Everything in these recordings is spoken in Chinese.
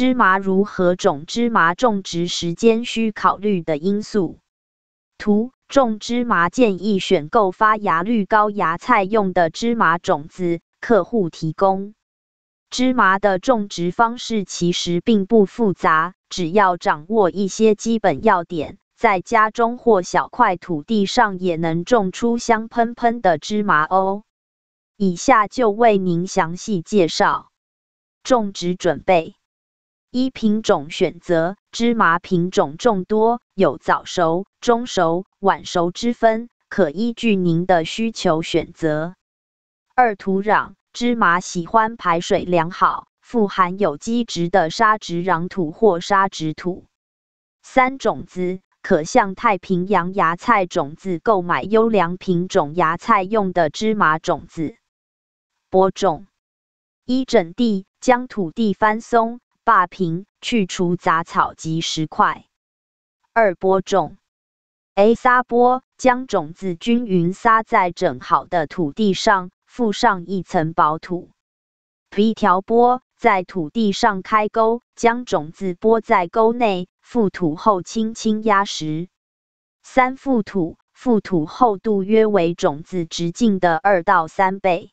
芝麻如何种？芝麻种植时间需考虑的因素。图种芝麻建议选购发芽率高、芽菜用的芝麻种子。客户提供。芝麻的种植方式其实并不复杂，只要掌握一些基本要点，在家中或小块土地上也能种出香喷喷的芝麻哦。以下就为您详细介绍种植准备。一品种选择，芝麻品种众多，有早熟、中熟、晚熟之分，可依据您的需求选择。二土壤，芝麻喜欢排水良好、富含有机质的沙质壤土或沙质土。三种子，可向太平洋芽菜种子购买优良品种芽菜用的芝麻种子。播种，一整地，将土地翻松。耙平，去除杂草及石块。二、播种：A. 撒播，将种子均匀撒在整好的土地上，覆上一层薄土。B. 条播，在土地上开沟，将种子播在沟内，覆土后轻轻压实。三、覆土，覆土厚度约为种子直径的二到三倍。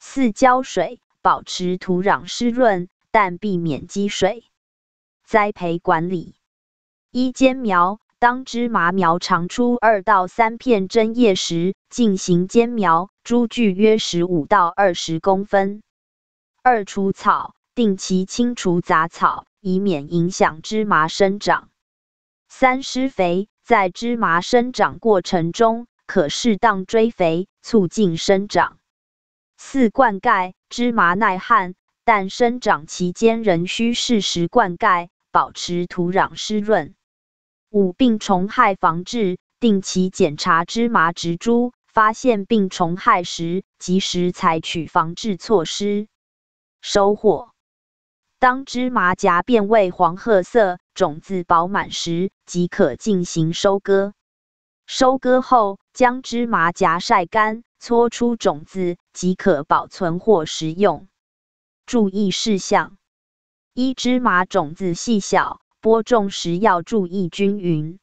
四、浇水，保持土壤湿润。但避免积水。栽培管理：一间苗，当芝麻苗长出二到三片针叶时进行间苗，株距约十五到二十公分。二除草，定期清除杂草，以免影响芝麻生长。三施肥，在芝麻生长过程中可适当追肥，促进生长。四灌溉，芝麻耐旱。但生长期间仍需适时灌溉，保持土壤湿润。五、病虫害防治：定期检查芝麻植株，发现病虫害时，及时采取防治措施。收获：当芝麻荚变为黄褐色，种子饱满时，即可进行收割。收割后，将芝麻荚晒干，搓出种子，即可保存或食用。注意事项：一、芝麻种子细小，播种时要注意均匀。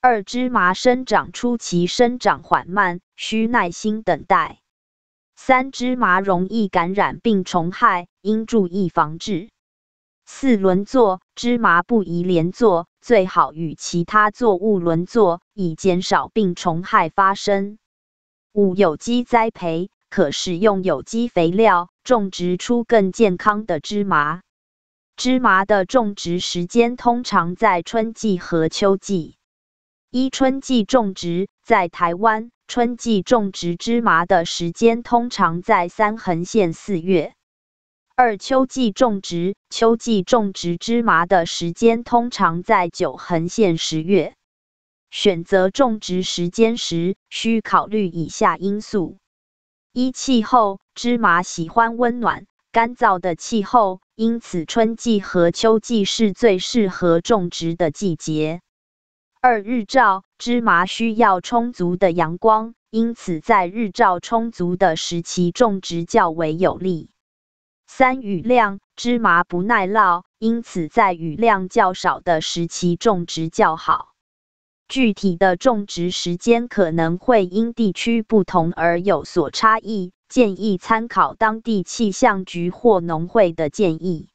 二、芝麻生长初期生长缓慢，需耐心等待。三、芝麻容易感染病虫害，应注意防治。四、轮作，芝麻不宜连作，最好与其他作物轮作，以减少病虫害发生。五、有机栽培。可使用有机肥料，种植出更健康的芝麻。芝麻的种植时间通常在春季和秋季。一、春季种植，在台湾春季种植芝麻的时间通常在三横线四月。二、秋季种植，秋季种植芝麻的时间通常在九横线十月。选择种植时间时，需考虑以下因素。一气候，芝麻喜欢温暖、干燥的气候，因此春季和秋季是最适合种植的季节。二日照，芝麻需要充足的阳光，因此在日照充足的时期种植较为有利。三雨量，芝麻不耐涝，因此在雨量较少的时期种植较好。具体的种植时间可能会因地区不同而有所差异，建议参考当地气象局或农会的建议。